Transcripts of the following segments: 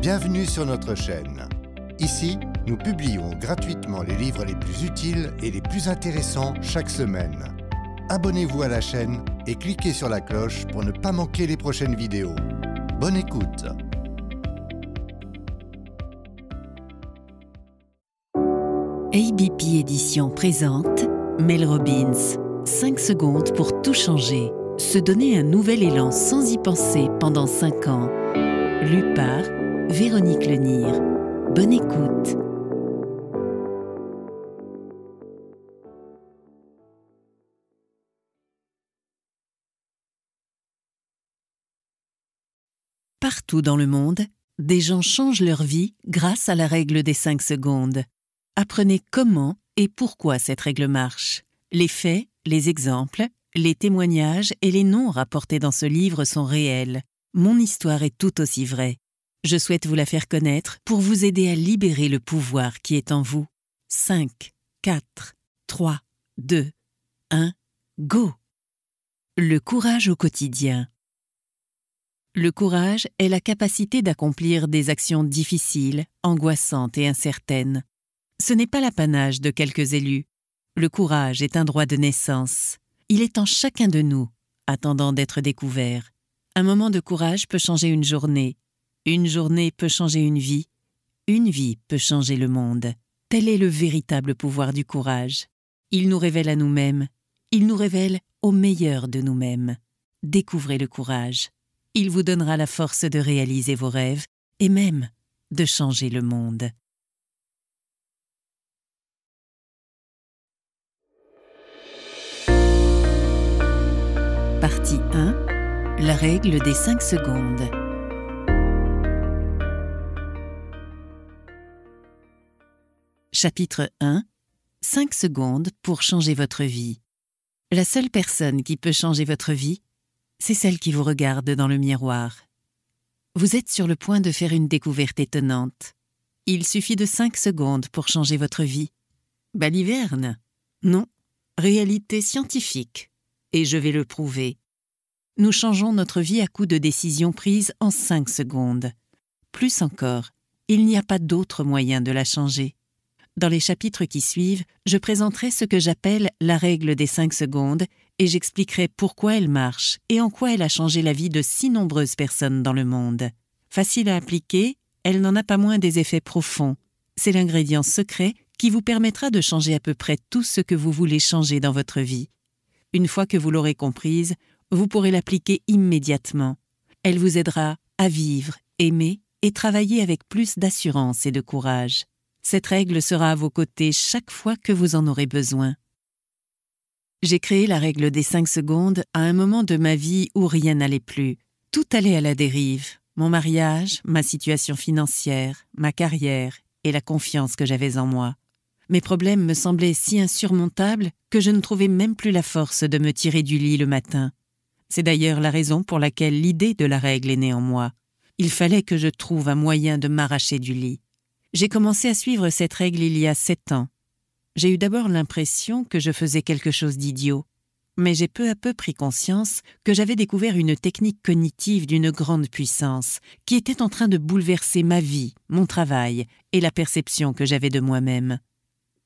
Bienvenue sur notre chaîne. Ici, nous publions gratuitement les livres les plus utiles et les plus intéressants chaque semaine. Abonnez-vous à la chaîne et cliquez sur la cloche pour ne pas manquer les prochaines vidéos. Bonne écoute ABP Édition présente Mel Robbins 5 secondes pour tout changer. Se donner un nouvel élan sans y penser pendant 5 ans. Lu par Véronique Lenir. Bonne écoute. Partout dans le monde, des gens changent leur vie grâce à la règle des 5 secondes. Apprenez comment et pourquoi cette règle marche. Les faits, les exemples, les témoignages et les noms rapportés dans ce livre sont réels. Mon histoire est tout aussi vraie. Je souhaite vous la faire connaître pour vous aider à libérer le pouvoir qui est en vous. 5, 4, 3, 2, 1, go Le courage au quotidien. Le courage est la capacité d'accomplir des actions difficiles, angoissantes et incertaines. Ce n'est pas l'apanage de quelques élus. Le courage est un droit de naissance. Il est en chacun de nous, attendant d'être découvert. Un moment de courage peut changer une journée, une journée peut changer une vie, une vie peut changer le monde. Tel est le véritable pouvoir du courage. Il nous révèle à nous-mêmes, il nous révèle au meilleur de nous-mêmes. Découvrez le courage. Il vous donnera la force de réaliser vos rêves et même de changer le monde. Partie 1. La règle des 5 secondes. Chapitre 1 5 secondes pour changer votre vie. La seule personne qui peut changer votre vie, c'est celle qui vous regarde dans le miroir. Vous êtes sur le point de faire une découverte étonnante. Il suffit de 5 secondes pour changer votre vie. Baliverne Non, réalité scientifique. Et je vais le prouver. Nous changeons notre vie à coup de décisions prises en 5 secondes. Plus encore, il n'y a pas d'autre moyen de la changer dans les chapitres qui suivent, je présenterai ce que j'appelle la règle des 5 secondes et j'expliquerai pourquoi elle marche et en quoi elle a changé la vie de si nombreuses personnes dans le monde. Facile à appliquer, elle n'en a pas moins des effets profonds. C'est l'ingrédient secret qui vous permettra de changer à peu près tout ce que vous voulez changer dans votre vie. Une fois que vous l'aurez comprise, vous pourrez l'appliquer immédiatement. Elle vous aidera à vivre, aimer et travailler avec plus d'assurance et de courage. Cette règle sera à vos côtés chaque fois que vous en aurez besoin. J'ai créé la règle des 5 secondes à un moment de ma vie où rien n'allait plus. Tout allait à la dérive. Mon mariage, ma situation financière, ma carrière et la confiance que j'avais en moi. Mes problèmes me semblaient si insurmontables que je ne trouvais même plus la force de me tirer du lit le matin. C'est d'ailleurs la raison pour laquelle l'idée de la règle est née en moi. Il fallait que je trouve un moyen de m'arracher du lit. J'ai commencé à suivre cette règle il y a sept ans. J'ai eu d'abord l'impression que je faisais quelque chose d'idiot, mais j'ai peu à peu pris conscience que j'avais découvert une technique cognitive d'une grande puissance qui était en train de bouleverser ma vie, mon travail et la perception que j'avais de moi-même.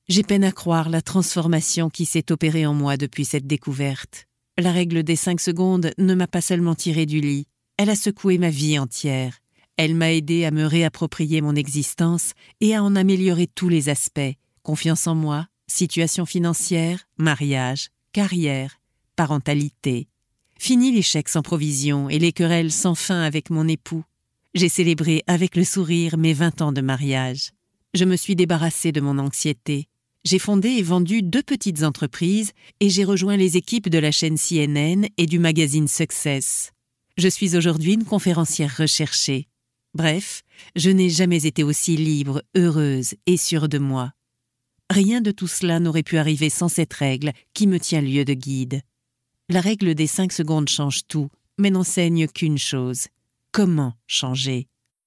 J'ai peine à croire la transformation qui s'est opérée en moi depuis cette découverte. La règle des cinq secondes ne m'a pas seulement tiré du lit, elle a secoué ma vie entière. Elle m'a aidé à me réapproprier mon existence et à en améliorer tous les aspects, confiance en moi, situation financière, mariage, carrière, parentalité. Fini les chèques sans provision et les querelles sans fin avec mon époux. J'ai célébré avec le sourire mes 20 ans de mariage. Je me suis débarrassée de mon anxiété. J'ai fondé et vendu deux petites entreprises et j'ai rejoint les équipes de la chaîne CNN et du magazine Success. Je suis aujourd'hui une conférencière recherchée. Bref, je n'ai jamais été aussi libre, heureuse et sûre de moi. Rien de tout cela n'aurait pu arriver sans cette règle qui me tient lieu de guide. La règle des cinq secondes change tout, mais n'enseigne qu'une chose. Comment changer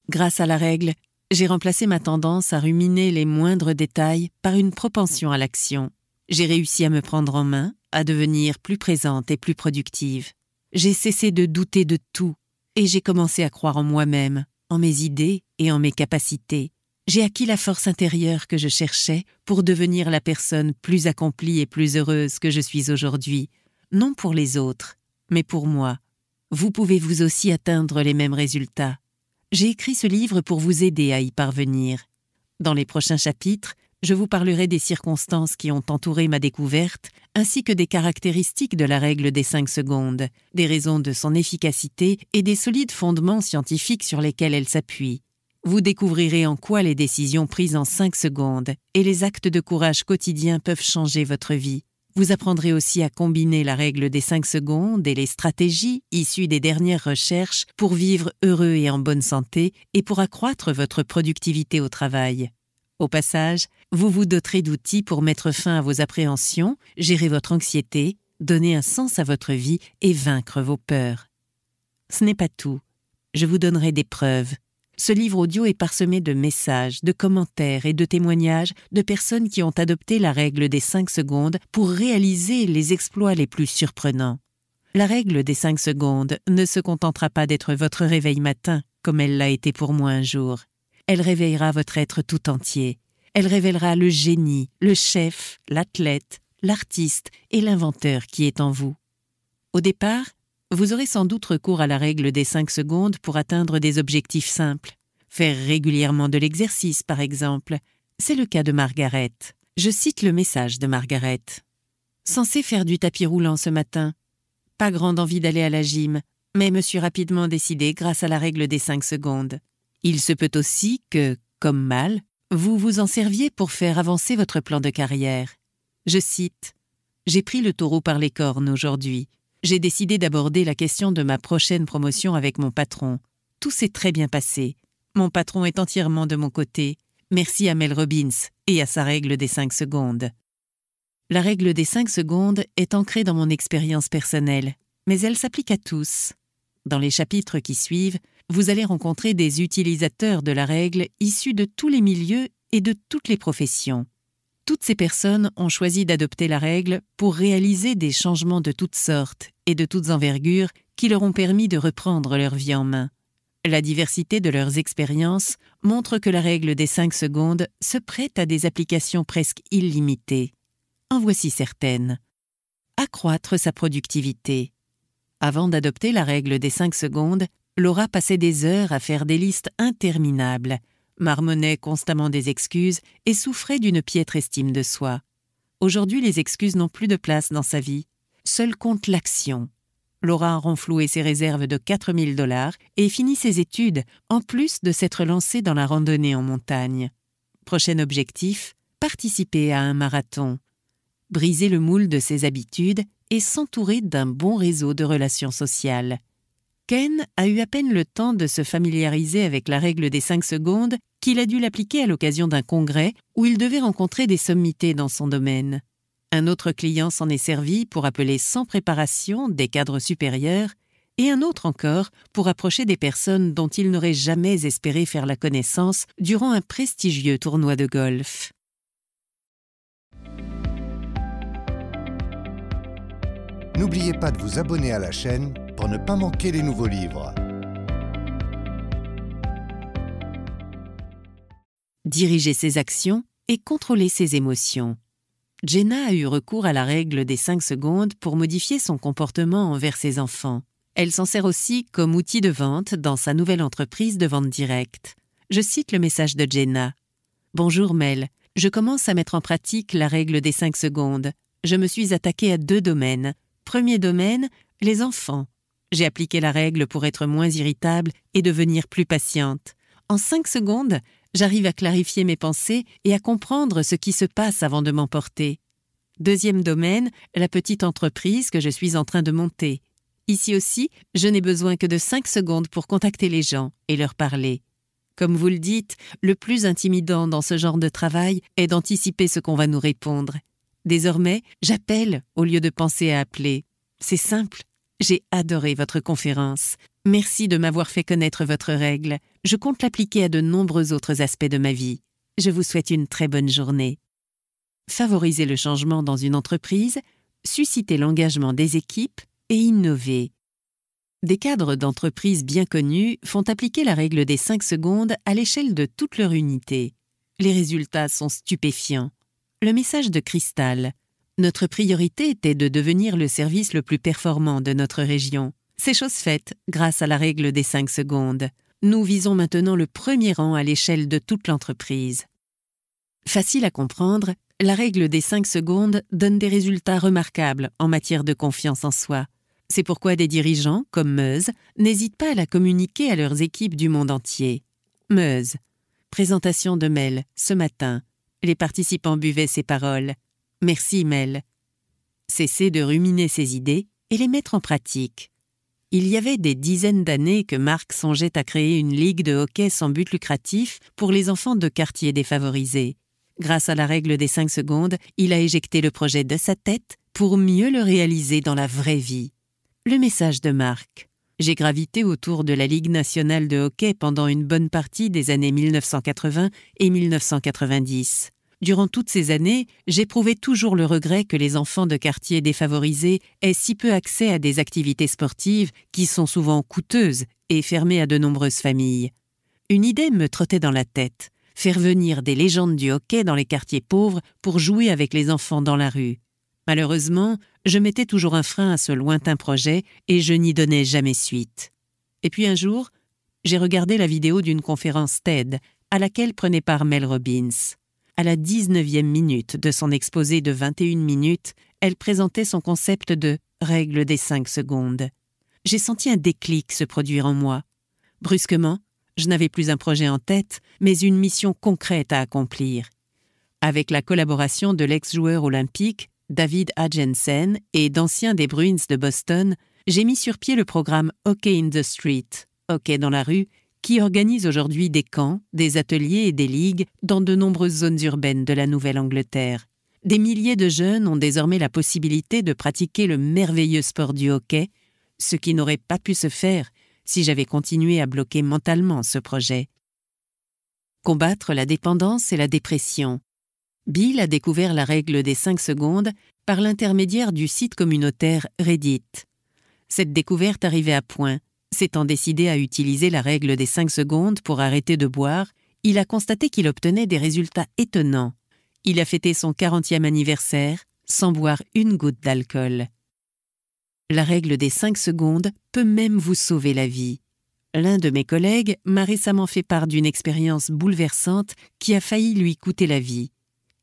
Grâce à la règle, j'ai remplacé ma tendance à ruminer les moindres détails par une propension à l'action. J'ai réussi à me prendre en main, à devenir plus présente et plus productive. J'ai cessé de douter de tout, et j'ai commencé à croire en moi-même, en mes idées et en mes capacités, j'ai acquis la force intérieure que je cherchais pour devenir la personne plus accomplie et plus heureuse que je suis aujourd'hui, non pour les autres, mais pour moi. Vous pouvez vous aussi atteindre les mêmes résultats. J'ai écrit ce livre pour vous aider à y parvenir. Dans les prochains chapitres, je vous parlerai des circonstances qui ont entouré ma découverte, ainsi que des caractéristiques de la règle des 5 secondes, des raisons de son efficacité et des solides fondements scientifiques sur lesquels elle s'appuie. Vous découvrirez en quoi les décisions prises en 5 secondes et les actes de courage quotidiens peuvent changer votre vie. Vous apprendrez aussi à combiner la règle des 5 secondes et les stratégies issues des dernières recherches pour vivre heureux et en bonne santé et pour accroître votre productivité au travail. Au passage, vous vous doterez d'outils pour mettre fin à vos appréhensions, gérer votre anxiété, donner un sens à votre vie et vaincre vos peurs. Ce n'est pas tout. Je vous donnerai des preuves. Ce livre audio est parsemé de messages, de commentaires et de témoignages de personnes qui ont adopté la règle des 5 secondes pour réaliser les exploits les plus surprenants. La règle des 5 secondes ne se contentera pas d'être votre réveil matin, comme elle l'a été pour moi un jour. Elle réveillera votre être tout entier. Elle révélera le génie, le chef, l'athlète, l'artiste et l'inventeur qui est en vous. Au départ, vous aurez sans doute recours à la règle des 5 secondes pour atteindre des objectifs simples. Faire régulièrement de l'exercice, par exemple. C'est le cas de Margaret. Je cite le message de Margaret. Censé faire du tapis roulant ce matin. Pas grande envie d'aller à la gym, mais me suis rapidement décidé grâce à la règle des 5 secondes. Il se peut aussi que, comme mal, vous vous en serviez pour faire avancer votre plan de carrière. Je cite J'ai pris le taureau par les cornes aujourd'hui. J'ai décidé d'aborder la question de ma prochaine promotion avec mon patron. Tout s'est très bien passé. Mon patron est entièrement de mon côté. Merci à Mel Robbins et à sa règle des cinq secondes. La règle des cinq secondes est ancrée dans mon expérience personnelle, mais elle s'applique à tous. Dans les chapitres qui suivent, vous allez rencontrer des utilisateurs de la règle issus de tous les milieux et de toutes les professions. Toutes ces personnes ont choisi d'adopter la règle pour réaliser des changements de toutes sortes et de toutes envergures qui leur ont permis de reprendre leur vie en main. La diversité de leurs expériences montre que la règle des 5 secondes se prête à des applications presque illimitées. En voici certaines. Accroître sa productivité. Avant d'adopter la règle des 5 secondes, Laura passait des heures à faire des listes interminables, marmonnait constamment des excuses et souffrait d'une piètre estime de soi. Aujourd'hui, les excuses n'ont plus de place dans sa vie. Seul compte l'action. Laura a renfloué ses réserves de 4000 dollars et finit ses études, en plus de s'être lancée dans la randonnée en montagne. Prochain objectif, participer à un marathon. Briser le moule de ses habitudes et s'entourer d'un bon réseau de relations sociales. Ken a eu à peine le temps de se familiariser avec la règle des 5 secondes qu'il a dû l'appliquer à l'occasion d'un congrès où il devait rencontrer des sommités dans son domaine. Un autre client s'en est servi pour appeler sans préparation des cadres supérieurs et un autre encore pour approcher des personnes dont il n'aurait jamais espéré faire la connaissance durant un prestigieux tournoi de golf. N'oubliez pas de vous abonner à la chaîne pour ne pas manquer les nouveaux livres. Diriger ses actions et contrôler ses émotions. Jenna a eu recours à la règle des 5 secondes pour modifier son comportement envers ses enfants. Elle s'en sert aussi comme outil de vente dans sa nouvelle entreprise de vente directe. Je cite le message de Jenna. Bonjour Mel, je commence à mettre en pratique la règle des 5 secondes. Je me suis attaquée à deux domaines. Premier domaine, les enfants. J'ai appliqué la règle pour être moins irritable et devenir plus patiente. En cinq secondes, j'arrive à clarifier mes pensées et à comprendre ce qui se passe avant de m'emporter. Deuxième domaine, la petite entreprise que je suis en train de monter. Ici aussi, je n'ai besoin que de cinq secondes pour contacter les gens et leur parler. Comme vous le dites, le plus intimidant dans ce genre de travail est d'anticiper ce qu'on va nous répondre. Désormais, j'appelle au lieu de penser à appeler. C'est simple, j'ai adoré votre conférence. Merci de m'avoir fait connaître votre règle. Je compte l'appliquer à de nombreux autres aspects de ma vie. Je vous souhaite une très bonne journée. Favoriser le changement dans une entreprise, susciter l'engagement des équipes et innover. Des cadres d'entreprises bien connus font appliquer la règle des 5 secondes à l'échelle de toute leur unité. Les résultats sont stupéfiants. Le message de Cristal notre priorité était de devenir le service le plus performant de notre région. C'est chose faite grâce à la règle des 5 secondes. Nous visons maintenant le premier rang à l'échelle de toute l'entreprise. Facile à comprendre, la règle des 5 secondes donne des résultats remarquables en matière de confiance en soi. C'est pourquoi des dirigeants, comme Meuse, n'hésitent pas à la communiquer à leurs équipes du monde entier. Meuse. Présentation de mail, ce matin. Les participants buvaient ces paroles. Merci, Mel. Cesser de ruminer ses idées et les mettre en pratique. Il y avait des dizaines d'années que Marc songeait à créer une ligue de hockey sans but lucratif pour les enfants de quartiers défavorisés. Grâce à la règle des 5 secondes, il a éjecté le projet de sa tête pour mieux le réaliser dans la vraie vie. Le message de Marc. J'ai gravité autour de la Ligue nationale de hockey pendant une bonne partie des années 1980 et 1990. Durant toutes ces années, j'éprouvais toujours le regret que les enfants de quartiers défavorisés aient si peu accès à des activités sportives qui sont souvent coûteuses et fermées à de nombreuses familles. Une idée me trottait dans la tête faire venir des légendes du hockey dans les quartiers pauvres pour jouer avec les enfants dans la rue. Malheureusement, je mettais toujours un frein à ce lointain projet et je n'y donnais jamais suite. Et puis un jour, j'ai regardé la vidéo d'une conférence TED à laquelle prenait part Mel Robbins. À la 19e minute de son exposé de 21 minutes, elle présentait son concept de règle des 5 secondes. J'ai senti un déclic se produire en moi. Brusquement, je n'avais plus un projet en tête, mais une mission concrète à accomplir. Avec la collaboration de l'ex-joueur olympique David Hutchinson et d'anciens des Bruins de Boston, j'ai mis sur pied le programme Hockey in the Street, Hockey dans la rue, qui organise aujourd'hui des camps, des ateliers et des ligues dans de nombreuses zones urbaines de la Nouvelle-Angleterre. Des milliers de jeunes ont désormais la possibilité de pratiquer le merveilleux sport du hockey, ce qui n'aurait pas pu se faire si j'avais continué à bloquer mentalement ce projet. Combattre la dépendance et la dépression. Bill a découvert la règle des 5 secondes par l'intermédiaire du site communautaire Reddit. Cette découverte arrivait à point S'étant décidé à utiliser la règle des 5 secondes pour arrêter de boire, il a constaté qu'il obtenait des résultats étonnants. Il a fêté son 40e anniversaire sans boire une goutte d'alcool. La règle des 5 secondes peut même vous sauver la vie. L'un de mes collègues m'a récemment fait part d'une expérience bouleversante qui a failli lui coûter la vie.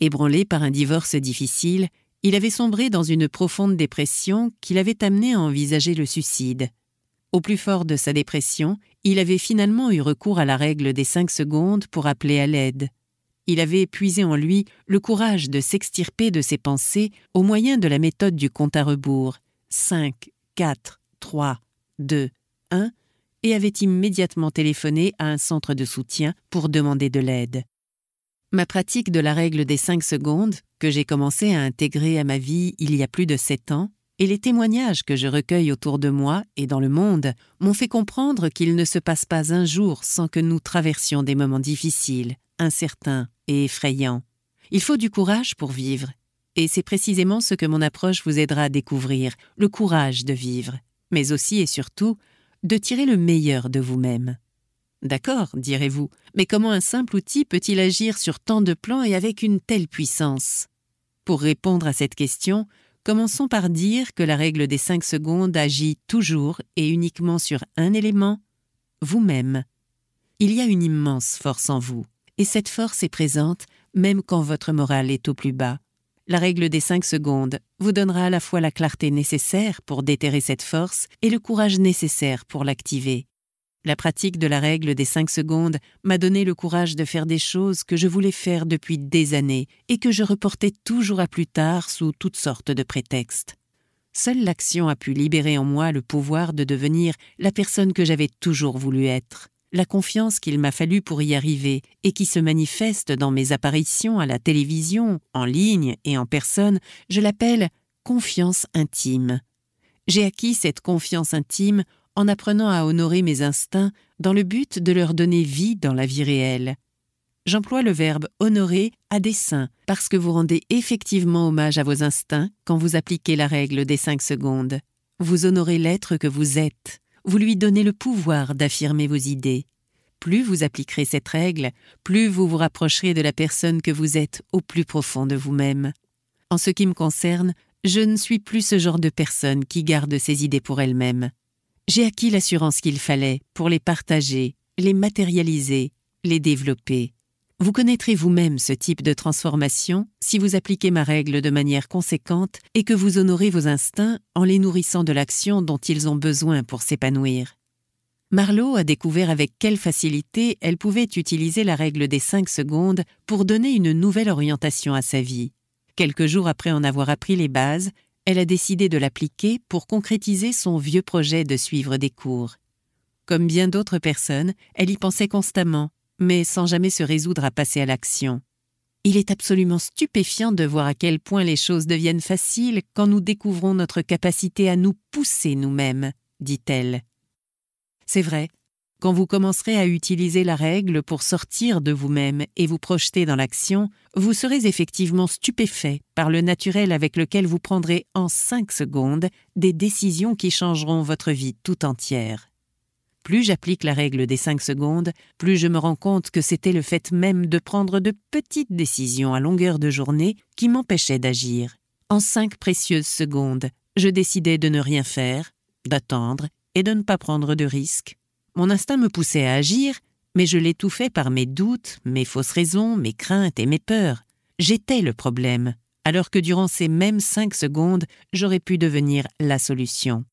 Ébranlé par un divorce difficile, il avait sombré dans une profonde dépression qui l'avait amené à envisager le suicide. Au plus fort de sa dépression, il avait finalement eu recours à la règle des cinq secondes pour appeler à l'aide. Il avait épuisé en lui le courage de s'extirper de ses pensées au moyen de la méthode du compte à rebours 5, 4, 3, 2, 1 et avait immédiatement téléphoné à un centre de soutien pour demander de l'aide. Ma pratique de la règle des cinq secondes, que j'ai commencé à intégrer à ma vie il y a plus de sept ans, et les témoignages que je recueille autour de moi et dans le monde m'ont fait comprendre qu'il ne se passe pas un jour sans que nous traversions des moments difficiles, incertains et effrayants. Il faut du courage pour vivre, et c'est précisément ce que mon approche vous aidera à découvrir, le courage de vivre, mais aussi et surtout de tirer le meilleur de vous-même. D'accord, direz-vous, mais comment un simple outil peut-il agir sur tant de plans et avec une telle puissance Pour répondre à cette question, Commençons par dire que la règle des 5 secondes agit toujours et uniquement sur un élément, vous-même. Il y a une immense force en vous, et cette force est présente même quand votre morale est au plus bas. La règle des 5 secondes vous donnera à la fois la clarté nécessaire pour déterrer cette force et le courage nécessaire pour l'activer. La pratique de la règle des cinq secondes m'a donné le courage de faire des choses que je voulais faire depuis des années et que je reportais toujours à plus tard sous toutes sortes de prétextes. Seule l'action a pu libérer en moi le pouvoir de devenir la personne que j'avais toujours voulu être. La confiance qu'il m'a fallu pour y arriver et qui se manifeste dans mes apparitions à la télévision, en ligne et en personne, je l'appelle confiance intime. J'ai acquis cette confiance intime en apprenant à honorer mes instincts dans le but de leur donner vie dans la vie réelle. J'emploie le verbe honorer à dessein parce que vous rendez effectivement hommage à vos instincts quand vous appliquez la règle des cinq secondes. Vous honorez l'être que vous êtes. Vous lui donnez le pouvoir d'affirmer vos idées. Plus vous appliquerez cette règle, plus vous vous rapprocherez de la personne que vous êtes au plus profond de vous-même. En ce qui me concerne, je ne suis plus ce genre de personne qui garde ses idées pour elle-même j'ai acquis l'assurance qu'il fallait pour les partager, les matérialiser, les développer. Vous connaîtrez vous-même ce type de transformation si vous appliquez ma règle de manière conséquente et que vous honorez vos instincts en les nourrissant de l'action dont ils ont besoin pour s'épanouir. Marlowe a découvert avec quelle facilité elle pouvait utiliser la règle des 5 secondes pour donner une nouvelle orientation à sa vie. Quelques jours après en avoir appris les bases, elle a décidé de l'appliquer pour concrétiser son vieux projet de suivre des cours. Comme bien d'autres personnes, elle y pensait constamment, mais sans jamais se résoudre à passer à l'action. Il est absolument stupéfiant de voir à quel point les choses deviennent faciles quand nous découvrons notre capacité à nous pousser nous-mêmes, dit-elle. C'est vrai, quand vous commencerez à utiliser la règle pour sortir de vous-même et vous projeter dans l'action, vous serez effectivement stupéfait par le naturel avec lequel vous prendrez en 5 secondes des décisions qui changeront votre vie tout entière. Plus j'applique la règle des 5 secondes, plus je me rends compte que c'était le fait même de prendre de petites décisions à longueur de journée qui m'empêchait d'agir. En 5 précieuses secondes, je décidais de ne rien faire, d'attendre et de ne pas prendre de risques. Mon instinct me poussait à agir, mais je l'étouffais par mes doutes, mes fausses raisons, mes craintes et mes peurs. J'étais le problème, alors que durant ces mêmes cinq secondes, j'aurais pu devenir la solution.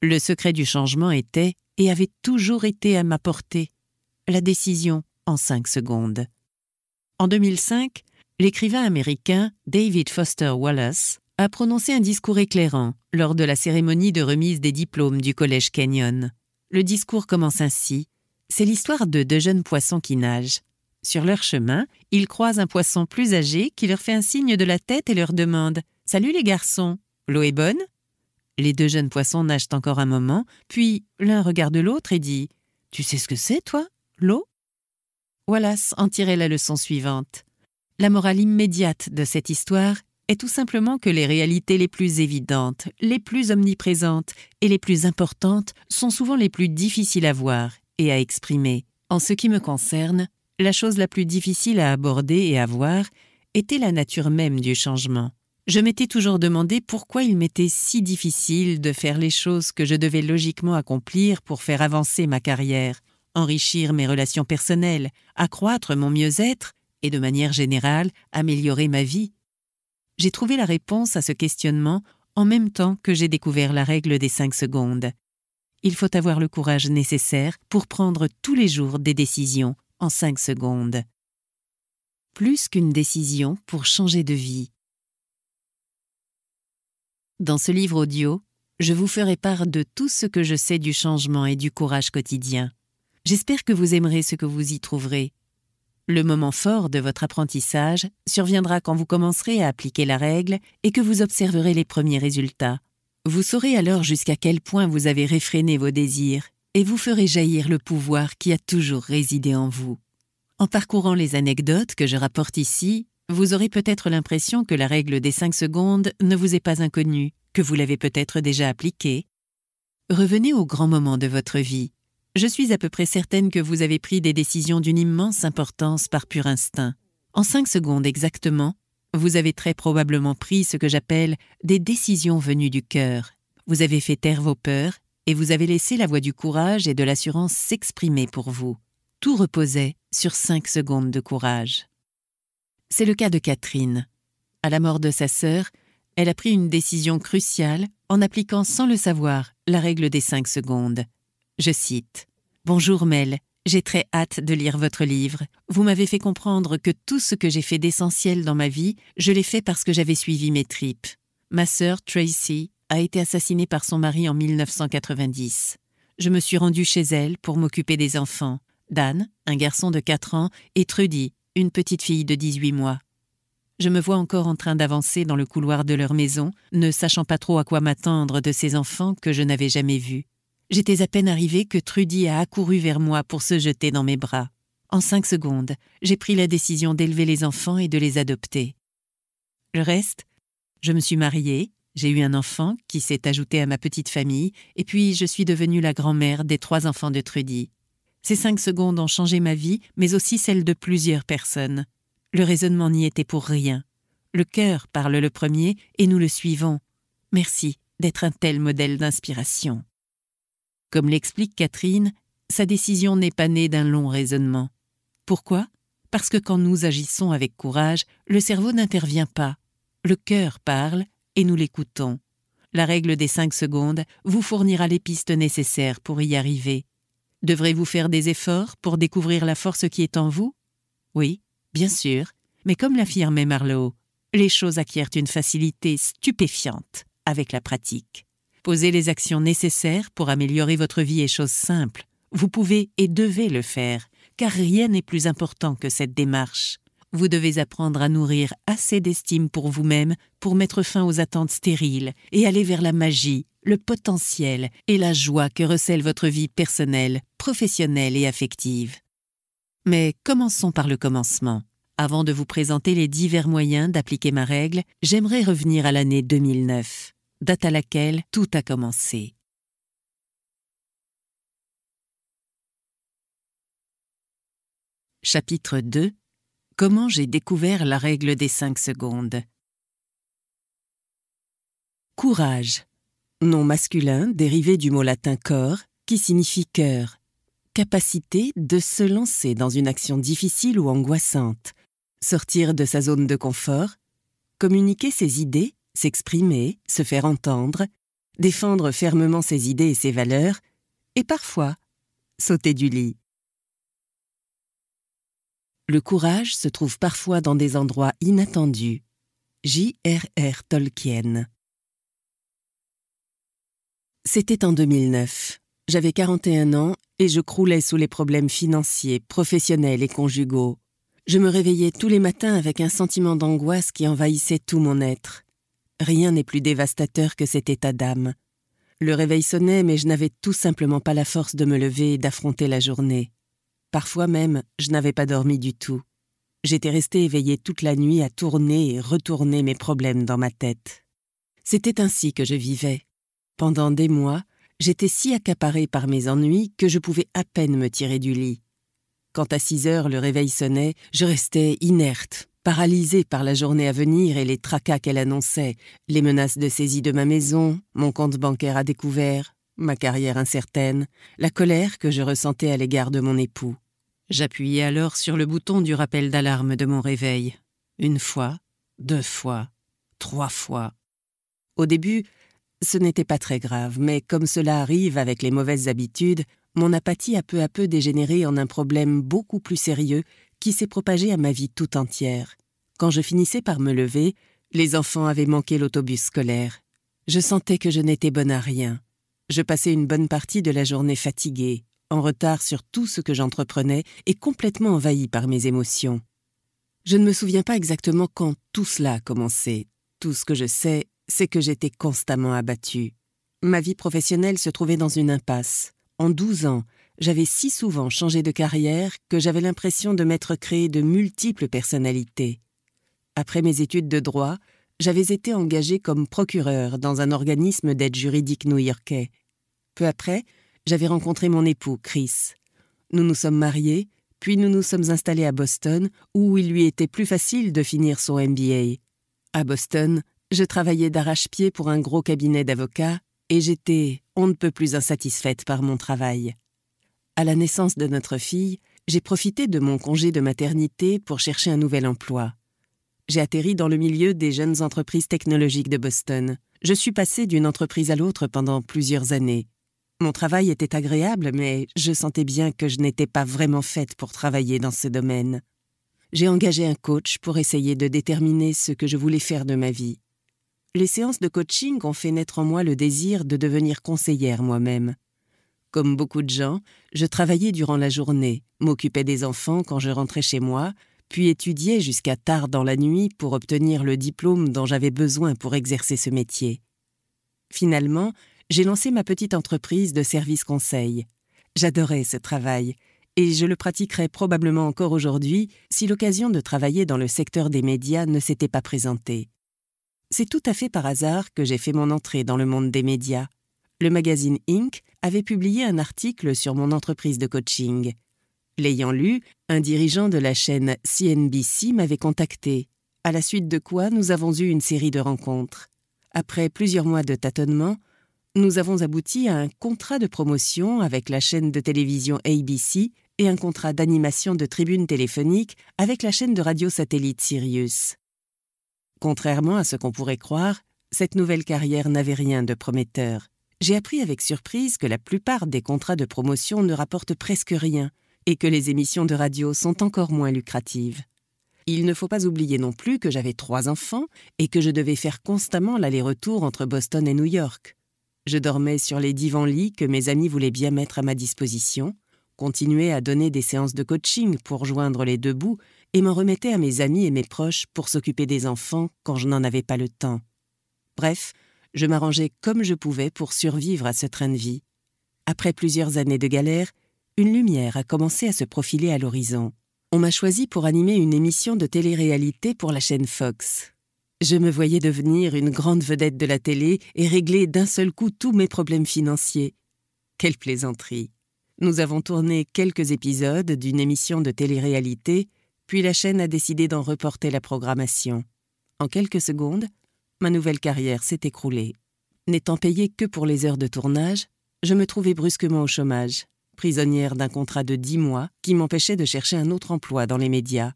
Le secret du changement était, et avait toujours été à ma portée, la décision en cinq secondes. En 2005, l'écrivain américain David Foster Wallace a prononcé un discours éclairant lors de la cérémonie de remise des diplômes du Collège Kenyon. Le discours commence ainsi. C'est l'histoire de deux jeunes poissons qui nagent. Sur leur chemin, ils croisent un poisson plus âgé qui leur fait un signe de la tête et leur demande ⁇ Salut les garçons, l'eau est bonne ?⁇ Les deux jeunes poissons nagent encore un moment, puis l'un regarde l'autre et dit ⁇ Tu sais ce que c'est, toi, l'eau ?⁇ Wallace en tirait la leçon suivante. La morale immédiate de cette histoire est tout simplement que les réalités les plus évidentes, les plus omniprésentes et les plus importantes sont souvent les plus difficiles à voir et à exprimer. En ce qui me concerne, la chose la plus difficile à aborder et à voir était la nature même du changement. Je m'étais toujours demandé pourquoi il m'était si difficile de faire les choses que je devais logiquement accomplir pour faire avancer ma carrière, enrichir mes relations personnelles, accroître mon mieux-être et de manière générale améliorer ma vie j'ai trouvé la réponse à ce questionnement en même temps que j'ai découvert la règle des 5 secondes. Il faut avoir le courage nécessaire pour prendre tous les jours des décisions en 5 secondes. Plus qu'une décision pour changer de vie. Dans ce livre audio, je vous ferai part de tout ce que je sais du changement et du courage quotidien. J'espère que vous aimerez ce que vous y trouverez le moment fort de votre apprentissage surviendra quand vous commencerez à appliquer la règle et que vous observerez les premiers résultats. Vous saurez alors jusqu'à quel point vous avez réfréné vos désirs et vous ferez jaillir le pouvoir qui a toujours résidé en vous. En parcourant les anecdotes que je rapporte ici, vous aurez peut-être l'impression que la règle des 5 secondes ne vous est pas inconnue, que vous l'avez peut-être déjà appliquée. Revenez au grand moment de votre vie, je suis à peu près certaine que vous avez pris des décisions d'une immense importance par pur instinct. En cinq secondes exactement, vous avez très probablement pris ce que j'appelle des décisions venues du cœur. Vous avez fait taire vos peurs et vous avez laissé la voix du courage et de l'assurance s'exprimer pour vous. Tout reposait sur cinq secondes de courage. C'est le cas de Catherine. À la mort de sa sœur, elle a pris une décision cruciale en appliquant sans le savoir la règle des cinq secondes. Je cite Bonjour Mel, j'ai très hâte de lire votre livre. Vous m'avez fait comprendre que tout ce que j'ai fait d'essentiel dans ma vie, je l'ai fait parce que j'avais suivi mes tripes. Ma sœur Tracy a été assassinée par son mari en 1990. Je me suis rendue chez elle pour m'occuper des enfants, Dan, un garçon de 4 ans, et Trudy, une petite fille de 18 mois. Je me vois encore en train d'avancer dans le couloir de leur maison, ne sachant pas trop à quoi m'attendre de ces enfants que je n'avais jamais vus. J'étais à peine arrivée que Trudy a accouru vers moi pour se jeter dans mes bras. En cinq secondes, j'ai pris la décision d'élever les enfants et de les adopter. Le reste, je me suis mariée, j'ai eu un enfant qui s'est ajouté à ma petite famille, et puis je suis devenue la grand-mère des trois enfants de Trudy. Ces cinq secondes ont changé ma vie, mais aussi celle de plusieurs personnes. Le raisonnement n'y était pour rien. Le cœur parle le premier et nous le suivons. Merci d'être un tel modèle d'inspiration. Comme l'explique Catherine, sa décision n'est pas née d'un long raisonnement. Pourquoi Parce que quand nous agissons avec courage, le cerveau n'intervient pas. Le cœur parle et nous l'écoutons. La règle des cinq secondes vous fournira les pistes nécessaires pour y arriver. Devrez-vous faire des efforts pour découvrir la force qui est en vous Oui, bien sûr, mais comme l'affirmait Marlowe, les choses acquièrent une facilité stupéfiante avec la pratique. Poser les actions nécessaires pour améliorer votre vie est chose simple. Vous pouvez et devez le faire, car rien n'est plus important que cette démarche. Vous devez apprendre à nourrir assez d'estime pour vous-même pour mettre fin aux attentes stériles et aller vers la magie, le potentiel et la joie que recèle votre vie personnelle, professionnelle et affective. Mais commençons par le commencement. Avant de vous présenter les divers moyens d'appliquer ma règle, j'aimerais revenir à l'année 2009 date à laquelle tout a commencé. Chapitre 2 Comment j'ai découvert la règle des 5 secondes Courage, nom masculin dérivé du mot latin cor qui signifie cœur, capacité de se lancer dans une action difficile ou angoissante, sortir de sa zone de confort, communiquer ses idées s'exprimer, se faire entendre, défendre fermement ses idées et ses valeurs, et parfois sauter du lit. Le courage se trouve parfois dans des endroits inattendus. J.R.R. Tolkien. C'était en 2009. J'avais 41 ans et je croulais sous les problèmes financiers, professionnels et conjugaux. Je me réveillais tous les matins avec un sentiment d'angoisse qui envahissait tout mon être. Rien n'est plus dévastateur que cet état d'âme. Le réveil sonnait, mais je n'avais tout simplement pas la force de me lever et d'affronter la journée. Parfois même, je n'avais pas dormi du tout. J'étais resté éveillé toute la nuit à tourner et retourner mes problèmes dans ma tête. C'était ainsi que je vivais. Pendant des mois, j'étais si accaparé par mes ennuis que je pouvais à peine me tirer du lit. Quand à six heures le réveil sonnait, je restais inerte, Paralysée par la journée à venir et les tracas qu'elle annonçait, les menaces de saisie de ma maison, mon compte bancaire à découvert, ma carrière incertaine, la colère que je ressentais à l'égard de mon époux. J'appuyais alors sur le bouton du rappel d'alarme de mon réveil. Une fois, deux fois, trois fois. Au début, ce n'était pas très grave, mais comme cela arrive avec les mauvaises habitudes, mon apathie a peu à peu dégénéré en un problème beaucoup plus sérieux qui s'est propagé à ma vie tout entière. Quand je finissais par me lever, les enfants avaient manqué l'autobus scolaire. Je sentais que je n'étais bonne à rien. Je passais une bonne partie de la journée fatiguée, en retard sur tout ce que j'entreprenais et complètement envahie par mes émotions. Je ne me souviens pas exactement quand tout cela a commencé. Tout ce que je sais, c'est que j'étais constamment abattu. Ma vie professionnelle se trouvait dans une impasse. En douze ans, j'avais si souvent changé de carrière que j'avais l'impression de m'être créé de multiples personnalités. Après mes études de droit, j'avais été engagé comme procureur dans un organisme d'aide juridique new-yorkais. Peu après, j'avais rencontré mon époux, Chris. Nous nous sommes mariés, puis nous nous sommes installés à Boston, où il lui était plus facile de finir son MBA. À Boston, je travaillais d'arrache-pied pour un gros cabinet d'avocats, et j'étais on ne peut plus insatisfaite par mon travail à la naissance de notre fille, j'ai profité de mon congé de maternité pour chercher un nouvel emploi. J'ai atterri dans le milieu des jeunes entreprises technologiques de Boston. Je suis passé d'une entreprise à l'autre pendant plusieurs années. Mon travail était agréable, mais je sentais bien que je n'étais pas vraiment faite pour travailler dans ce domaine. J'ai engagé un coach pour essayer de déterminer ce que je voulais faire de ma vie. Les séances de coaching ont fait naître en moi le désir de devenir conseillère moi-même. Comme beaucoup de gens, je travaillais durant la journée, m'occupais des enfants quand je rentrais chez moi, puis étudiais jusqu'à tard dans la nuit pour obtenir le diplôme dont j'avais besoin pour exercer ce métier. Finalement, j'ai lancé ma petite entreprise de service conseil. J'adorais ce travail, et je le pratiquerai probablement encore aujourd'hui si l'occasion de travailler dans le secteur des médias ne s'était pas présentée. C'est tout à fait par hasard que j'ai fait mon entrée dans le monde des médias. Le magazine Inc., avait publié un article sur mon entreprise de coaching. L'ayant lu, un dirigeant de la chaîne CNBC m'avait contacté, à la suite de quoi nous avons eu une série de rencontres. Après plusieurs mois de tâtonnement, nous avons abouti à un contrat de promotion avec la chaîne de télévision ABC et un contrat d'animation de tribune téléphonique avec la chaîne de radio satellite Sirius. Contrairement à ce qu'on pourrait croire, cette nouvelle carrière n'avait rien de prometteur j'ai appris avec surprise que la plupart des contrats de promotion ne rapportent presque rien et que les émissions de radio sont encore moins lucratives. Il ne faut pas oublier non plus que j'avais trois enfants et que je devais faire constamment l'aller-retour entre Boston et New York. Je dormais sur les divans-lits que mes amis voulaient bien mettre à ma disposition, continuais à donner des séances de coaching pour joindre les deux bouts et m'en remettais à mes amis et mes proches pour s'occuper des enfants quand je n'en avais pas le temps. Bref, je m'arrangeais comme je pouvais pour survivre à ce train de vie. Après plusieurs années de galère, une lumière a commencé à se profiler à l'horizon. On m'a choisi pour animer une émission de télé-réalité pour la chaîne Fox. Je me voyais devenir une grande vedette de la télé et régler d'un seul coup tous mes problèmes financiers. Quelle plaisanterie. Nous avons tourné quelques épisodes d'une émission de télé-réalité, puis la chaîne a décidé d'en reporter la programmation. En quelques secondes, ma nouvelle carrière s'est écroulée. N'étant payée que pour les heures de tournage, je me trouvais brusquement au chômage, prisonnière d'un contrat de dix mois qui m'empêchait de chercher un autre emploi dans les médias.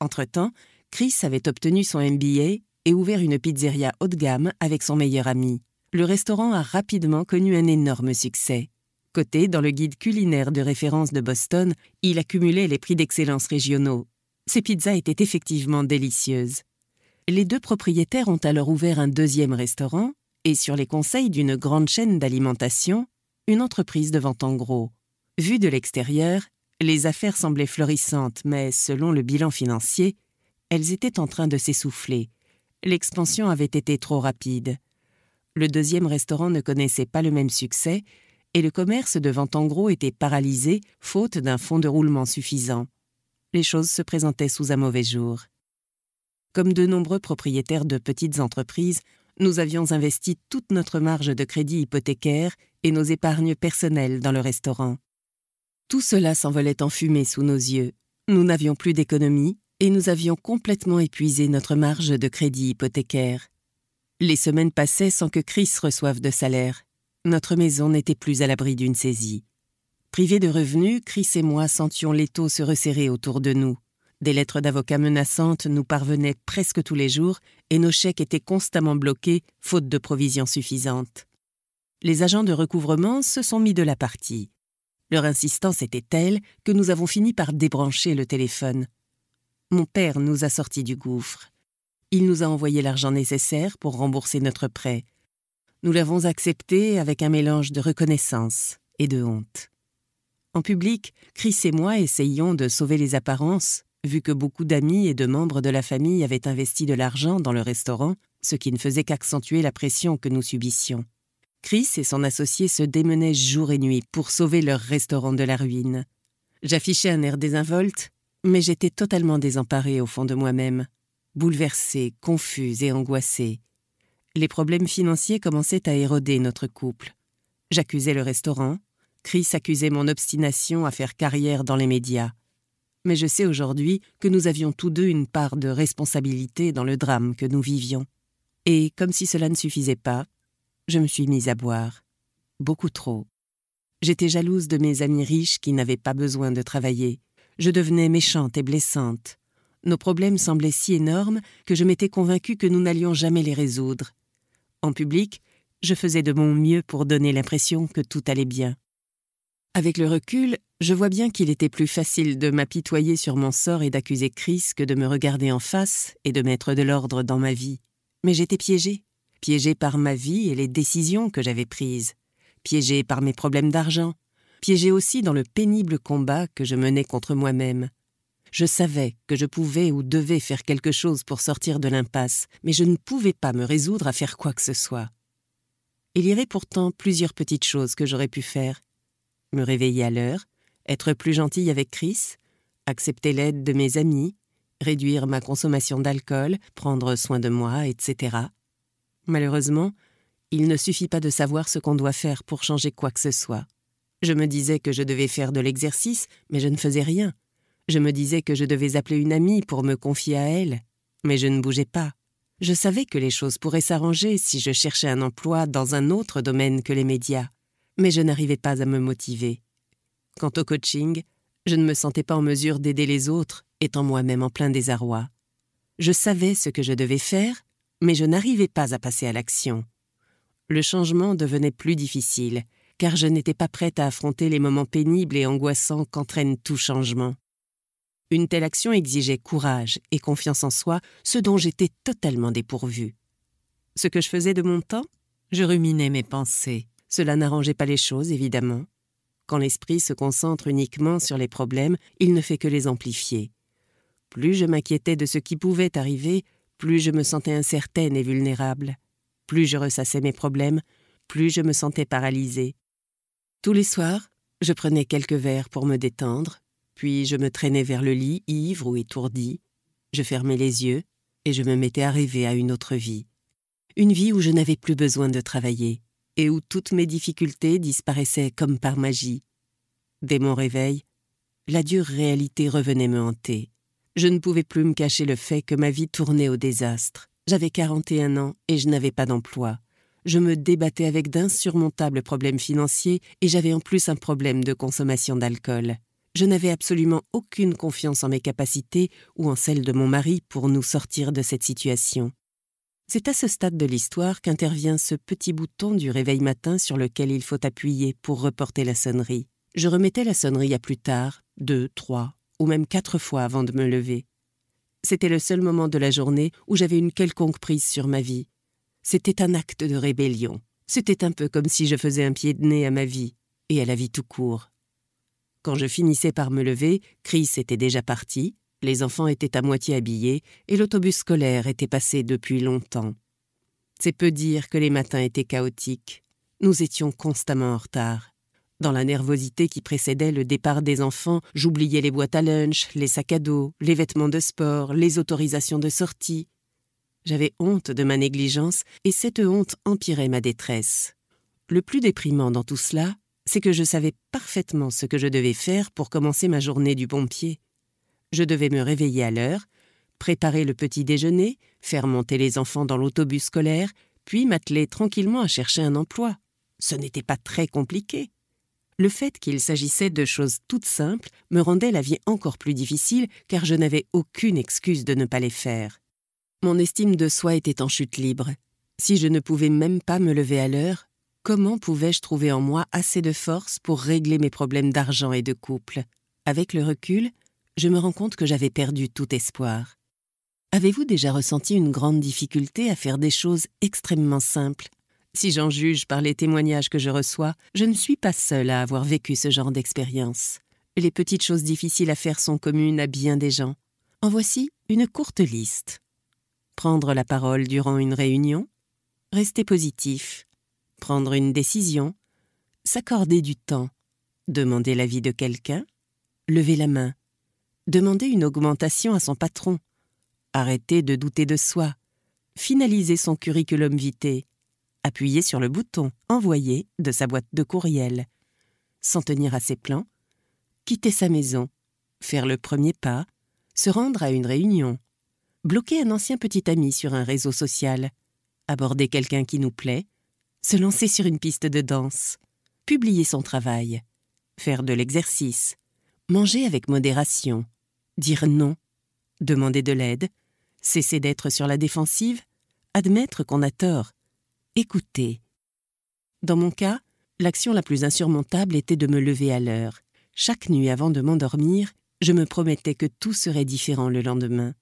Entre-temps, Chris avait obtenu son MBA et ouvert une pizzeria haut de gamme avec son meilleur ami. Le restaurant a rapidement connu un énorme succès. Coté dans le guide culinaire de référence de Boston, il accumulait les prix d'excellence régionaux. Ses pizzas étaient effectivement délicieuses les deux propriétaires ont alors ouvert un deuxième restaurant et sur les conseils d'une grande chaîne d'alimentation, une entreprise de vente en gros. Vu de l'extérieur, les affaires semblaient florissantes, mais selon le bilan financier, elles étaient en train de s'essouffler. L'expansion avait été trop rapide. Le deuxième restaurant ne connaissait pas le même succès et le commerce de vente en gros était paralysé faute d'un fonds de roulement suffisant. Les choses se présentaient sous un mauvais jour. Comme de nombreux propriétaires de petites entreprises, nous avions investi toute notre marge de crédit hypothécaire et nos épargnes personnelles dans le restaurant. Tout cela s'envolait en fumée sous nos yeux. Nous n'avions plus d'économie et nous avions complètement épuisé notre marge de crédit hypothécaire. Les semaines passaient sans que Chris reçoive de salaire. Notre maison n'était plus à l'abri d'une saisie. Privés de revenus, Chris et moi sentions les taux se resserrer autour de nous. Des lettres d'avocats menaçantes nous parvenaient presque tous les jours et nos chèques étaient constamment bloqués, faute de provisions suffisantes. Les agents de recouvrement se sont mis de la partie. Leur insistance était telle que nous avons fini par débrancher le téléphone. Mon père nous a sortis du gouffre. Il nous a envoyé l'argent nécessaire pour rembourser notre prêt. Nous l'avons accepté avec un mélange de reconnaissance et de honte. En public, Chris et moi essayions de sauver les apparences vu que beaucoup d'amis et de membres de la famille avaient investi de l'argent dans le restaurant, ce qui ne faisait qu'accentuer la pression que nous subissions. Chris et son associé se démenaient jour et nuit pour sauver leur restaurant de la ruine. J'affichais un air désinvolte, mais j'étais totalement désemparé au fond de moi-même, bouleversé, confuse et angoissée. Les problèmes financiers commençaient à éroder notre couple. J'accusais le restaurant, Chris accusait mon obstination à faire carrière dans les médias mais je sais aujourd'hui que nous avions tous deux une part de responsabilité dans le drame que nous vivions. Et comme si cela ne suffisait pas, je me suis mise à boire. Beaucoup trop. J'étais jalouse de mes amis riches qui n'avaient pas besoin de travailler. Je devenais méchante et blessante. Nos problèmes semblaient si énormes que je m'étais convaincue que nous n'allions jamais les résoudre. En public, je faisais de mon mieux pour donner l'impression que tout allait bien. Avec le recul, je vois bien qu'il était plus facile de m'apitoyer sur mon sort et d'accuser Chris que de me regarder en face et de mettre de l'ordre dans ma vie. Mais j'étais piégé, piégé par ma vie et les décisions que j'avais prises, piégé par mes problèmes d'argent, piégé aussi dans le pénible combat que je menais contre moi-même. Je savais que je pouvais ou devais faire quelque chose pour sortir de l'impasse, mais je ne pouvais pas me résoudre à faire quoi que ce soit. Il y avait pourtant plusieurs petites choses que j'aurais pu faire, me réveiller à l'heure, être plus gentille avec Chris, accepter l'aide de mes amis, réduire ma consommation d'alcool, prendre soin de moi, etc. Malheureusement, il ne suffit pas de savoir ce qu'on doit faire pour changer quoi que ce soit. Je me disais que je devais faire de l'exercice, mais je ne faisais rien. Je me disais que je devais appeler une amie pour me confier à elle, mais je ne bougeais pas. Je savais que les choses pourraient s'arranger si je cherchais un emploi dans un autre domaine que les médias mais je n'arrivais pas à me motiver. Quant au coaching, je ne me sentais pas en mesure d'aider les autres, étant moi-même en plein désarroi. Je savais ce que je devais faire, mais je n'arrivais pas à passer à l'action. Le changement devenait plus difficile, car je n'étais pas prête à affronter les moments pénibles et angoissants qu'entraîne tout changement. Une telle action exigeait courage et confiance en soi, ce dont j'étais totalement dépourvue. Ce que je faisais de mon temps Je ruminais mes pensées. Cela n'arrangeait pas les choses, évidemment. Quand l'esprit se concentre uniquement sur les problèmes, il ne fait que les amplifier. Plus je m'inquiétais de ce qui pouvait arriver, plus je me sentais incertaine et vulnérable. Plus je ressassais mes problèmes, plus je me sentais paralysée. Tous les soirs, je prenais quelques verres pour me détendre, puis je me traînais vers le lit, ivre ou étourdi. Je fermais les yeux et je me mettais à rêver à une autre vie. Une vie où je n'avais plus besoin de travailler, et où toutes mes difficultés disparaissaient comme par magie. Dès mon réveil, la dure réalité revenait me hanter. Je ne pouvais plus me cacher le fait que ma vie tournait au désastre. J'avais 41 ans et je n'avais pas d'emploi. Je me débattais avec d'insurmontables problèmes financiers et j'avais en plus un problème de consommation d'alcool. Je n'avais absolument aucune confiance en mes capacités ou en celles de mon mari pour nous sortir de cette situation. C'est à ce stade de l'histoire qu'intervient ce petit bouton du réveil matin sur lequel il faut appuyer pour reporter la sonnerie. Je remettais la sonnerie à plus tard, deux, trois, ou même quatre fois avant de me lever. C'était le seul moment de la journée où j'avais une quelconque prise sur ma vie. C'était un acte de rébellion. C'était un peu comme si je faisais un pied de nez à ma vie, et à la vie tout court. Quand je finissais par me lever, Chris était déjà parti, les enfants étaient à moitié habillés et l'autobus scolaire était passé depuis longtemps. C'est peu dire que les matins étaient chaotiques. Nous étions constamment en retard. Dans la nervosité qui précédait le départ des enfants, j'oubliais les boîtes à lunch, les sacs à dos, les vêtements de sport, les autorisations de sortie. J'avais honte de ma négligence et cette honte empirait ma détresse. Le plus déprimant dans tout cela, c'est que je savais parfaitement ce que je devais faire pour commencer ma journée du pompier je devais me réveiller à l'heure, préparer le petit déjeuner, faire monter les enfants dans l'autobus scolaire, puis m'atteler tranquillement à chercher un emploi. Ce n'était pas très compliqué. Le fait qu'il s'agissait de choses toutes simples me rendait la vie encore plus difficile car je n'avais aucune excuse de ne pas les faire. Mon estime de soi était en chute libre. Si je ne pouvais même pas me lever à l'heure, comment pouvais-je trouver en moi assez de force pour régler mes problèmes d'argent et de couple Avec le recul, je me rends compte que j'avais perdu tout espoir. Avez-vous déjà ressenti une grande difficulté à faire des choses extrêmement simples Si j'en juge par les témoignages que je reçois, je ne suis pas seule à avoir vécu ce genre d'expérience. Les petites choses difficiles à faire sont communes à bien des gens. En voici une courte liste. Prendre la parole durant une réunion, rester positif, prendre une décision, s'accorder du temps, demander l'avis de quelqu'un, lever la main, demander une augmentation à son patron, arrêter de douter de soi, finaliser son curriculum vitae, appuyer sur le bouton Envoyer de sa boîte de courriel, s'en tenir à ses plans, quitter sa maison, faire le premier pas, se rendre à une réunion, bloquer un ancien petit ami sur un réseau social, aborder quelqu'un qui nous plaît, se lancer sur une piste de danse, publier son travail, faire de l'exercice, manger avec modération, dire non, demander de l'aide, cesser d'être sur la défensive, admettre qu'on a tort, écouter. Dans mon cas, l'action la plus insurmontable était de me lever à l'heure. Chaque nuit avant de m'endormir, je me promettais que tout serait différent le lendemain.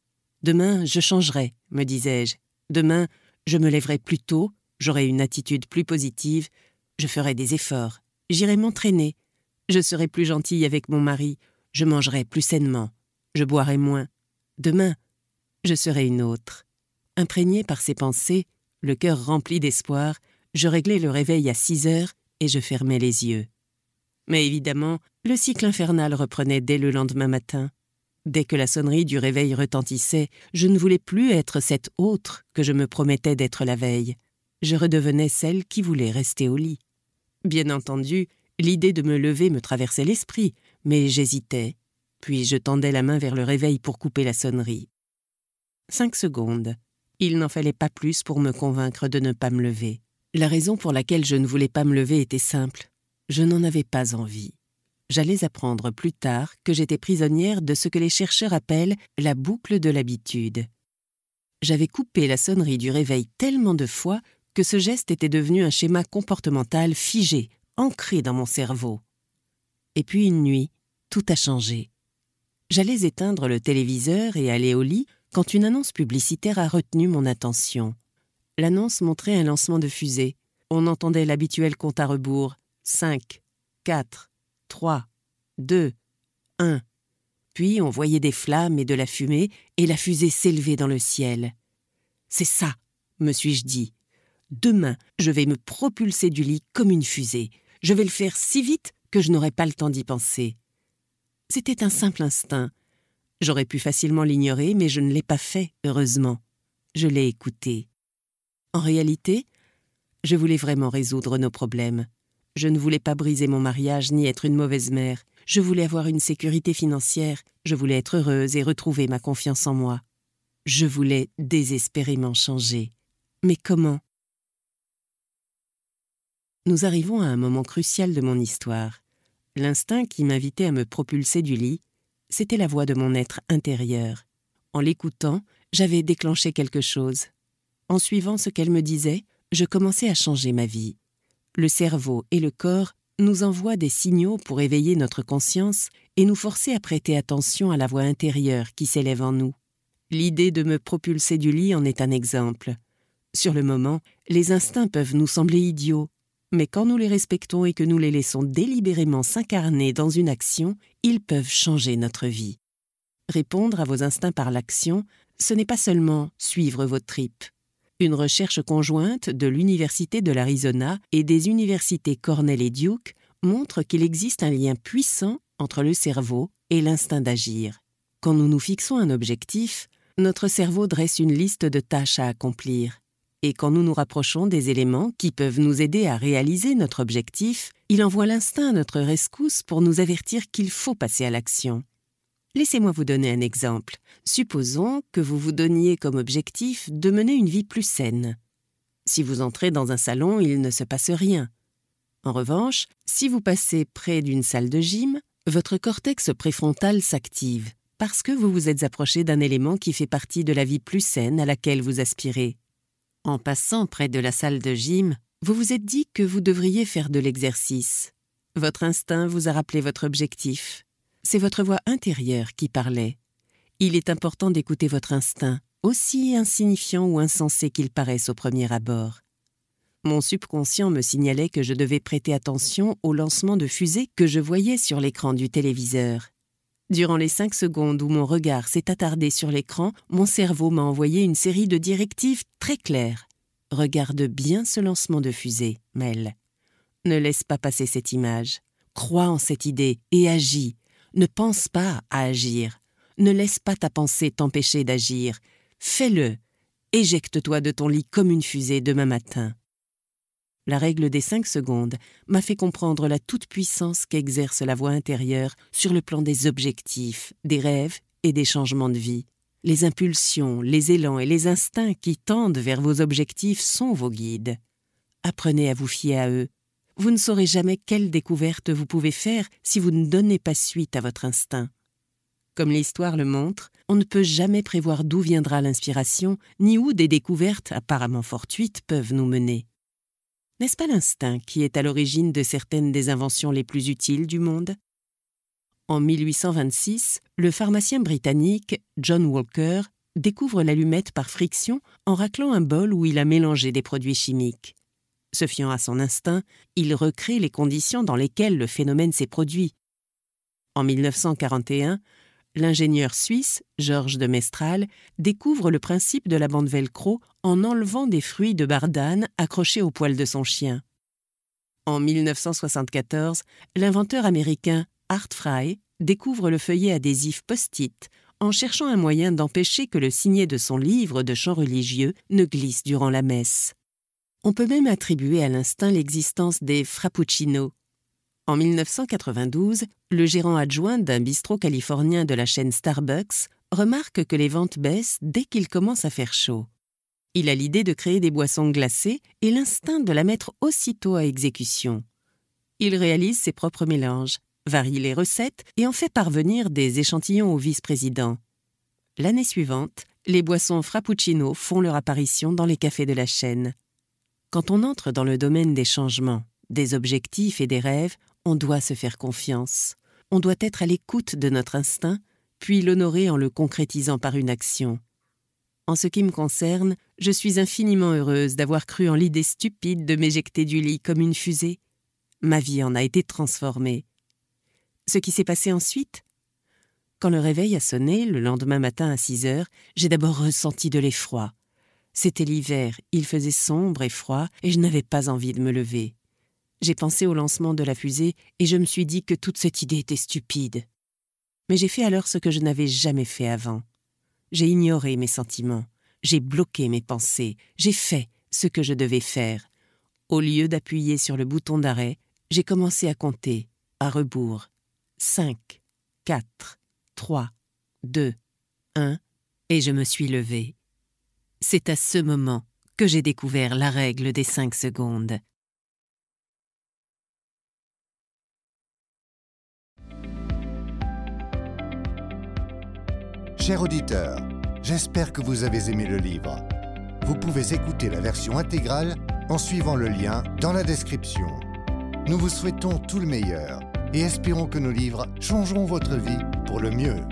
Demain, je changerai, me disais-je. Demain, je me lèverai plus tôt, j'aurai une attitude plus positive, je ferai des efforts, j'irai m'entraîner, je serai plus gentille avec mon mari, je mangerai plus sainement je boirai moins. Demain, je serai une autre. Imprégné par ces pensées, le cœur rempli d'espoir, je réglai le réveil à six heures et je fermai les yeux. Mais évidemment, le cycle infernal reprenait dès le lendemain matin. Dès que la sonnerie du réveil retentissait, je ne voulais plus être cette autre que je me promettais d'être la veille. Je redevenais celle qui voulait rester au lit. Bien entendu, l'idée de me lever me traversait l'esprit, mais j'hésitais, puis je tendais la main vers le réveil pour couper la sonnerie. Cinq secondes. Il n'en fallait pas plus pour me convaincre de ne pas me lever. La raison pour laquelle je ne voulais pas me lever était simple. Je n'en avais pas envie. J'allais apprendre plus tard que j'étais prisonnière de ce que les chercheurs appellent la boucle de l'habitude. J'avais coupé la sonnerie du réveil tellement de fois que ce geste était devenu un schéma comportemental figé, ancré dans mon cerveau. Et puis une nuit, tout a changé. J'allais éteindre le téléviseur et aller au lit quand une annonce publicitaire a retenu mon attention. L'annonce montrait un lancement de fusée. On entendait l'habituel compte à rebours 5, 4, 3, 2, 1. Puis on voyait des flammes et de la fumée et la fusée s'élevait dans le ciel. C'est ça, me suis-je dit. Demain, je vais me propulser du lit comme une fusée. Je vais le faire si vite que je n'aurai pas le temps d'y penser. C'était un simple instinct. J'aurais pu facilement l'ignorer, mais je ne l'ai pas fait, heureusement. Je l'ai écouté. En réalité, je voulais vraiment résoudre nos problèmes. Je ne voulais pas briser mon mariage ni être une mauvaise mère. Je voulais avoir une sécurité financière. Je voulais être heureuse et retrouver ma confiance en moi. Je voulais désespérément changer. Mais comment Nous arrivons à un moment crucial de mon histoire. L'instinct qui m'invitait à me propulser du lit, c'était la voix de mon être intérieur. En l'écoutant, j'avais déclenché quelque chose. En suivant ce qu'elle me disait, je commençais à changer ma vie. Le cerveau et le corps nous envoient des signaux pour éveiller notre conscience et nous forcer à prêter attention à la voix intérieure qui s'élève en nous. L'idée de me propulser du lit en est un exemple. Sur le moment, les instincts peuvent nous sembler idiots, mais quand nous les respectons et que nous les laissons délibérément s'incarner dans une action, ils peuvent changer notre vie. Répondre à vos instincts par l'action, ce n'est pas seulement suivre vos tripes. Une recherche conjointe de l'Université de l'Arizona et des universités Cornell et Duke montre qu'il existe un lien puissant entre le cerveau et l'instinct d'agir. Quand nous nous fixons un objectif, notre cerveau dresse une liste de tâches à accomplir et quand nous nous rapprochons des éléments qui peuvent nous aider à réaliser notre objectif, il envoie l'instinct à notre rescousse pour nous avertir qu'il faut passer à l'action. Laissez-moi vous donner un exemple. Supposons que vous vous donniez comme objectif de mener une vie plus saine. Si vous entrez dans un salon, il ne se passe rien. En revanche, si vous passez près d'une salle de gym, votre cortex préfrontal s'active parce que vous vous êtes approché d'un élément qui fait partie de la vie plus saine à laquelle vous aspirez en passant près de la salle de gym, vous vous êtes dit que vous devriez faire de l'exercice. Votre instinct vous a rappelé votre objectif. C'est votre voix intérieure qui parlait. Il est important d'écouter votre instinct, aussi insignifiant ou insensé qu'il paraisse au premier abord. Mon subconscient me signalait que je devais prêter attention au lancement de fusées que je voyais sur l'écran du téléviseur. Durant les cinq secondes où mon regard s'est attardé sur l'écran, mon cerveau m'a envoyé une série de directives très claires. Regarde bien ce lancement de fusée, Mel. Ne laisse pas passer cette image. Crois en cette idée et agis. Ne pense pas à agir. Ne laisse pas ta pensée t'empêcher d'agir. Fais-le. Éjecte-toi de ton lit comme une fusée demain matin. La règle des cinq secondes m'a fait comprendre la toute-puissance qu'exerce la voix intérieure sur le plan des objectifs, des rêves et des changements de vie. Les impulsions, les élans et les instincts qui tendent vers vos objectifs sont vos guides. Apprenez à vous fier à eux. Vous ne saurez jamais quelle découverte vous pouvez faire si vous ne donnez pas suite à votre instinct. Comme l'histoire le montre, on ne peut jamais prévoir d'où viendra l'inspiration, ni où des découvertes apparemment fortuites peuvent nous mener. N'est-ce pas l'instinct qui est à l'origine de certaines des inventions les plus utiles du monde En 1826, le pharmacien britannique John Walker découvre l'allumette par friction en raclant un bol où il a mélangé des produits chimiques. Se fiant à son instinct, il recrée les conditions dans lesquelles le phénomène s'est produit. En 1941, l'ingénieur suisse Georges de Mestral découvre le principe de la bande velcro en enlevant des fruits de bardane accrochés au poil de son chien. En 1974, l'inventeur américain Art Fry découvre le feuillet adhésif post-it en cherchant un moyen d'empêcher que le signet de son livre de chant religieux ne glisse durant la messe. On peut même attribuer à l'instinct l'existence des frappuccinos, en 1992, le gérant adjoint d'un bistrot californien de la chaîne Starbucks remarque que les ventes baissent dès qu'il commence à faire chaud. Il a l'idée de créer des boissons glacées et l'instinct de la mettre aussitôt à exécution. Il réalise ses propres mélanges, varie les recettes et en fait parvenir des échantillons au vice-président. L'année suivante, les boissons Frappuccino font leur apparition dans les cafés de la chaîne. Quand on entre dans le domaine des changements, des objectifs et des rêves, on doit se faire confiance, on doit être à l'écoute de notre instinct, puis l'honorer en le concrétisant par une action. En ce qui me concerne, je suis infiniment heureuse d'avoir cru en l'idée stupide de m'éjecter du lit comme une fusée. Ma vie en a été transformée. Ce qui s'est passé ensuite Quand le réveil a sonné, le lendemain matin à 6 heures, j'ai d'abord ressenti de l'effroi. C'était l'hiver, il faisait sombre et froid, et je n'avais pas envie de me lever. J'ai pensé au lancement de la fusée et je me suis dit que toute cette idée était stupide. Mais j'ai fait alors ce que je n'avais jamais fait avant. J'ai ignoré mes sentiments, j'ai bloqué mes pensées, j'ai fait ce que je devais faire. Au lieu d'appuyer sur le bouton d'arrêt, j'ai commencé à compter, à rebours. 5, 4, 3, 2, 1, et je me suis levé. C'est à ce moment que j'ai découvert la règle des cinq secondes. Cher auditeur, j'espère que vous avez aimé le livre. Vous pouvez écouter la version intégrale en suivant le lien dans la description. Nous vous souhaitons tout le meilleur et espérons que nos livres changeront votre vie pour le mieux.